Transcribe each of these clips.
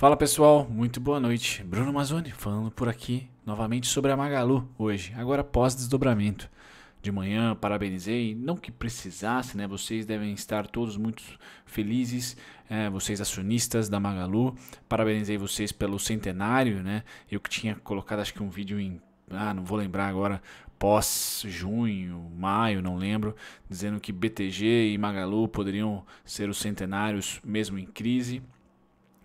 Fala pessoal, muito boa noite. Bruno Mazzoni falando por aqui novamente sobre a Magalu hoje, agora pós-desdobramento. De manhã parabenizei, não que precisasse, né? Vocês devem estar todos muito felizes, é, vocês acionistas da Magalu. Parabenizei vocês pelo centenário, né? Eu que tinha colocado acho que um vídeo em ah, não vou lembrar agora, pós junho, maio, não lembro, dizendo que BTG e Magalu poderiam ser os centenários mesmo em crise.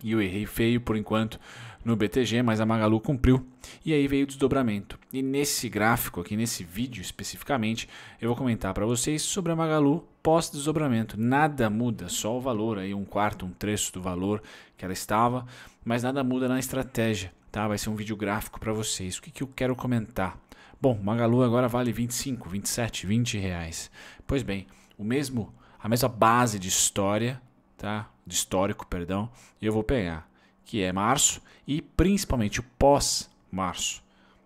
E eu errei feio por enquanto no BTG, mas a Magalu cumpriu. E aí veio o desdobramento. E nesse gráfico aqui, nesse vídeo especificamente, eu vou comentar para vocês sobre a Magalu pós-desdobramento. Nada muda, só o valor, aí um quarto, um terço do valor que ela estava, mas nada muda na estratégia. Tá? Vai ser um vídeo gráfico para vocês. O que, que eu quero comentar? Bom, Magalu agora vale 25, 27, 20 reais. Pois bem, o mesmo, a mesma base de história, tá? de histórico, perdão, eu vou pegar, que é março e principalmente o pós-março.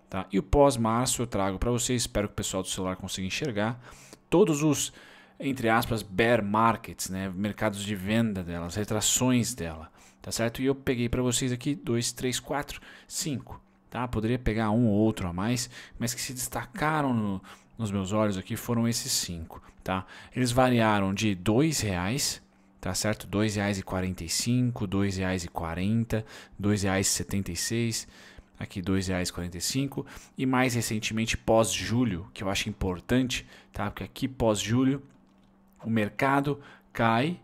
Tá? E o pós-março eu trago para vocês, espero que o pessoal do celular consiga enxergar todos os, entre aspas, bear markets, né? mercados de venda dela, retrações dela, tá certo? E eu peguei para vocês aqui 2, 3, 4, 5, tá? Poderia pegar um ou outro a mais, mas que se destacaram no, nos meus olhos aqui foram esses cinco, tá? Eles variaram de R$ reais tá certo? R$ reais R$ setenta R$ seis aqui R$ 2,45 e mais recentemente pós-julho, que eu acho importante, tá? Porque aqui pós-julho o mercado cai,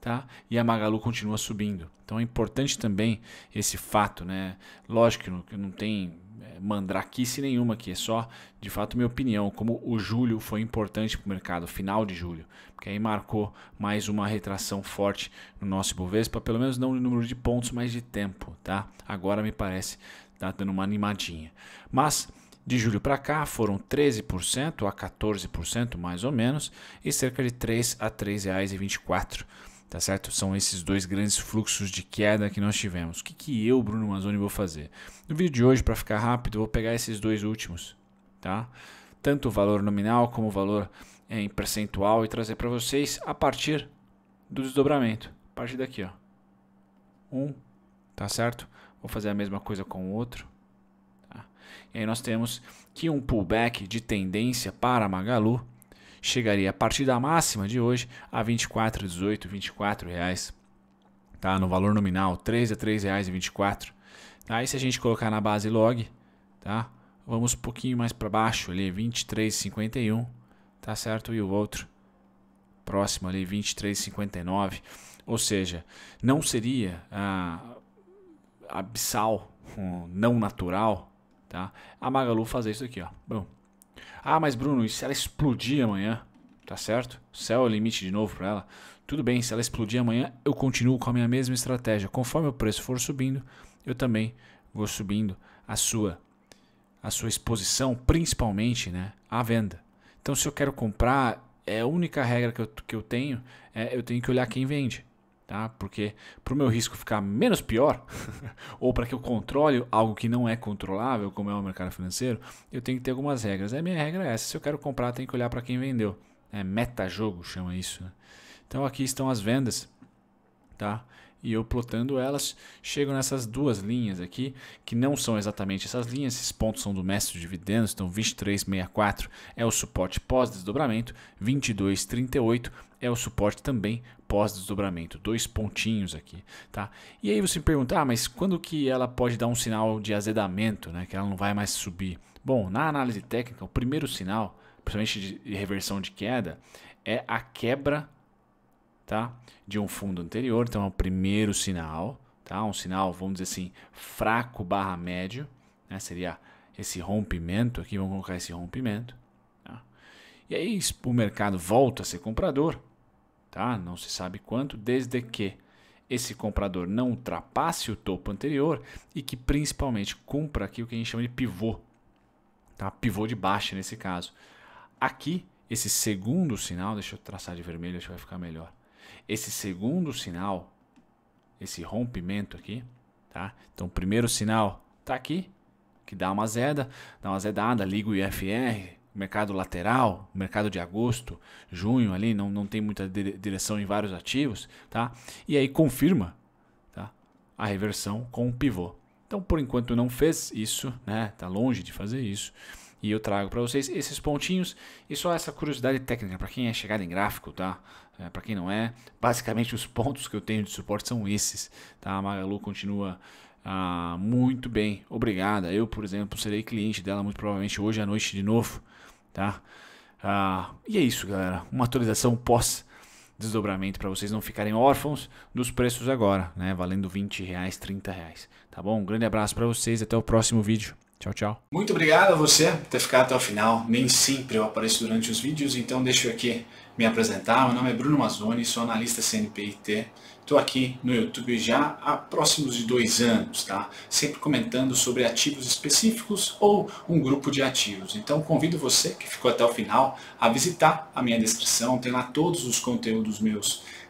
tá? E a Magalu continua subindo. Então é importante também esse fato, né? Lógico que não tem mandraquice nenhuma aqui, é só de fato minha opinião, como o julho foi importante para o mercado, final de julho, porque aí marcou mais uma retração forte no nosso Ibovespa, pelo menos não no número de pontos, mas de tempo, tá? Agora me parece tá dando uma animadinha. Mas de julho para cá foram 13% a 14% mais ou menos e cerca de 3 a R$ 3,24 Tá certo? São esses dois grandes fluxos de queda que nós tivemos. O que, que eu, Bruno Mazzoni, vou fazer? No vídeo de hoje, para ficar rápido, eu vou pegar esses dois últimos, tá? Tanto o valor nominal como o valor eh, em percentual e trazer para vocês a partir do desdobramento. A partir daqui, ó. Um, tá certo? Vou fazer a mesma coisa com o outro. Tá? E aí nós temos que um pullback de tendência para Magalu chegaria a partir da máxima de hoje a R$ 24,18, 24 reais, tá? No valor nominal, R$ 3,24. Tá? E se a gente colocar na base log, tá? Vamos um pouquinho mais para baixo ali, 23,51, tá certo? E o outro próximo ali, 23,59. Ou seja, não seria ah, abissal, não natural, tá? A Magalu fazer isso aqui, ó. Bom, ah, mas Bruno, e se ela explodir amanhã? Tá certo? O céu é o limite de novo para ela. Tudo bem, se ela explodir amanhã, eu continuo com a minha mesma estratégia. Conforme o preço for subindo, eu também vou subindo a sua a sua exposição, principalmente, né, à venda. Então, se eu quero comprar, é a única regra que eu, que eu tenho é eu tenho que olhar quem vende tá? Porque para o meu risco ficar menos pior, ou para que eu controle algo que não é controlável, como é o mercado financeiro, eu tenho que ter algumas regras. A minha regra é essa: se eu quero comprar, tem que olhar para quem vendeu. É meta jogo chama isso. Né? Então aqui estão as vendas, tá? e eu plotando elas, chego nessas duas linhas aqui, que não são exatamente essas linhas, esses pontos são do mestre de dividendos, então 23,64 é o suporte pós-desdobramento, 22,38 é o suporte também pós-desdobramento, dois pontinhos aqui, tá? E aí você me pergunta, ah, mas quando que ela pode dar um sinal de azedamento, né, que ela não vai mais subir? Bom, na análise técnica, o primeiro sinal, principalmente de reversão de queda, é a quebra tá? de um fundo anterior, então é o primeiro sinal, tá? um sinal, vamos dizer assim, fraco barra médio, né? seria esse rompimento aqui, vamos colocar esse rompimento. Tá? E aí o mercado volta a ser comprador, tá? não se sabe quanto, desde que esse comprador não ultrapasse o topo anterior e que principalmente cumpra aqui o que a gente chama de pivô, tá? pivô de baixa nesse caso. Aqui, esse segundo sinal, deixa eu traçar de vermelho, acho que vai ficar melhor esse segundo sinal, esse rompimento aqui, tá? Então, o primeiro sinal tá aqui, que dá uma zeda, dá uma zedada, liga o IFR, mercado lateral, mercado de agosto, junho ali, não, não tem muita direção em vários ativos, tá? E aí confirma tá? a reversão com o pivô. Então, por enquanto não fez isso, né? Tá longe de fazer isso. E eu trago para vocês esses pontinhos e só essa curiosidade técnica para quem é chegado em gráfico, tá? É, para quem não é, basicamente os pontos que eu tenho de suporte são esses. Tá? A Magalu continua ah, muito bem, obrigada. Eu, por exemplo, serei cliente dela muito provavelmente hoje à noite de novo. Tá? Ah, e é isso, galera. Uma atualização pós desdobramento para vocês não ficarem órfãos dos preços agora, né? Valendo 20 reais, 30 reais. Tá bom? Um grande abraço para vocês. Até o próximo vídeo. Tchau, tchau. Muito obrigado a você por ter ficado até o final. Nem sempre eu apareço durante os vídeos, então deixa eu aqui me apresentar. Meu nome é Bruno Mazzoni, sou analista CNPIT. Estou aqui no YouTube já há próximos de dois anos, tá? Sempre comentando sobre ativos específicos ou um grupo de ativos. Então convido você que ficou até o final a visitar a minha descrição. Tem lá todos os conteúdos meus